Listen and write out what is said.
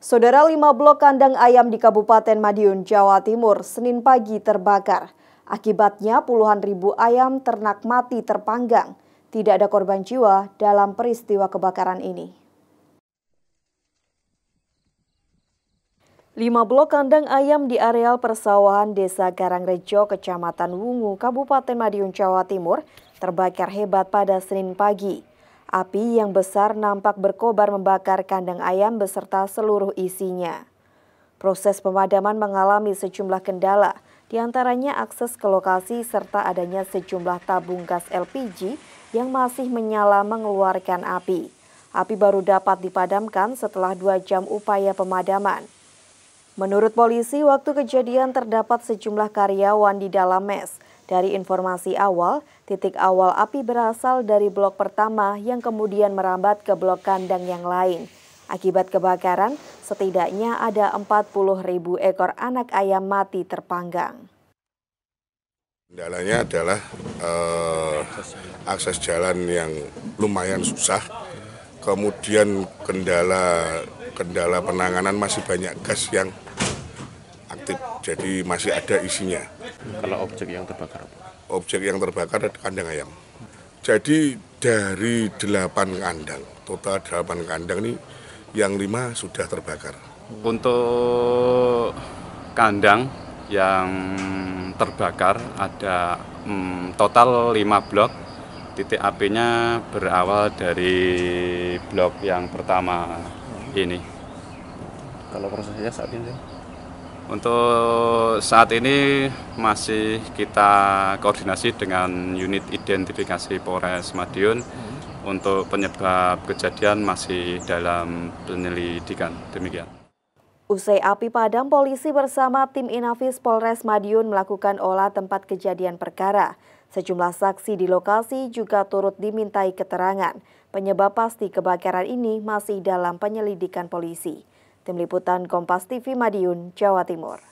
Saudara lima blok kandang ayam di Kabupaten Madiun, Jawa Timur, Senin pagi terbakar. Akibatnya puluhan ribu ayam ternak mati terpanggang. Tidak ada korban jiwa dalam peristiwa kebakaran ini. Lima blok kandang ayam di areal persawahan Desa Karangrejo, Kecamatan Wungu, Kabupaten Madiun, Jawa Timur, terbakar hebat pada Senin pagi. Api yang besar nampak berkobar membakar kandang ayam beserta seluruh isinya. Proses pemadaman mengalami sejumlah kendala, diantaranya akses ke lokasi serta adanya sejumlah tabung gas LPG yang masih menyala mengeluarkan api. Api baru dapat dipadamkan setelah dua jam upaya pemadaman. Menurut polisi, waktu kejadian terdapat sejumlah karyawan di dalam mes – dari informasi awal, titik awal api berasal dari blok pertama yang kemudian merambat ke blok kandang yang lain. Akibat kebakaran, setidaknya ada 40 ribu ekor anak ayam mati terpanggang. Kendalanya adalah eh, akses jalan yang lumayan susah, kemudian kendala kendala penanganan masih banyak gas yang aktif, jadi masih ada isinya. Kalau objek yang terbakar apa? Objek yang terbakar ada kandang ayam. Jadi dari delapan kandang, total delapan kandang ini yang lima sudah terbakar. Untuk kandang yang terbakar ada hmm, total lima blok. Titik apinya berawal dari blok yang pertama ini. Kalau prosesnya saat ini? Untuk saat ini masih kita koordinasi dengan unit identifikasi Polres Madiun hmm. untuk penyebab kejadian masih dalam penyelidikan. Demikian. Usai api padam, polisi bersama tim Inafis Polres Madiun melakukan olah tempat kejadian perkara. Sejumlah saksi di lokasi juga turut dimintai keterangan. Penyebab pasti kebakaran ini masih dalam penyelidikan polisi. Tim Liputan Kompas TV Madiun, Jawa Timur.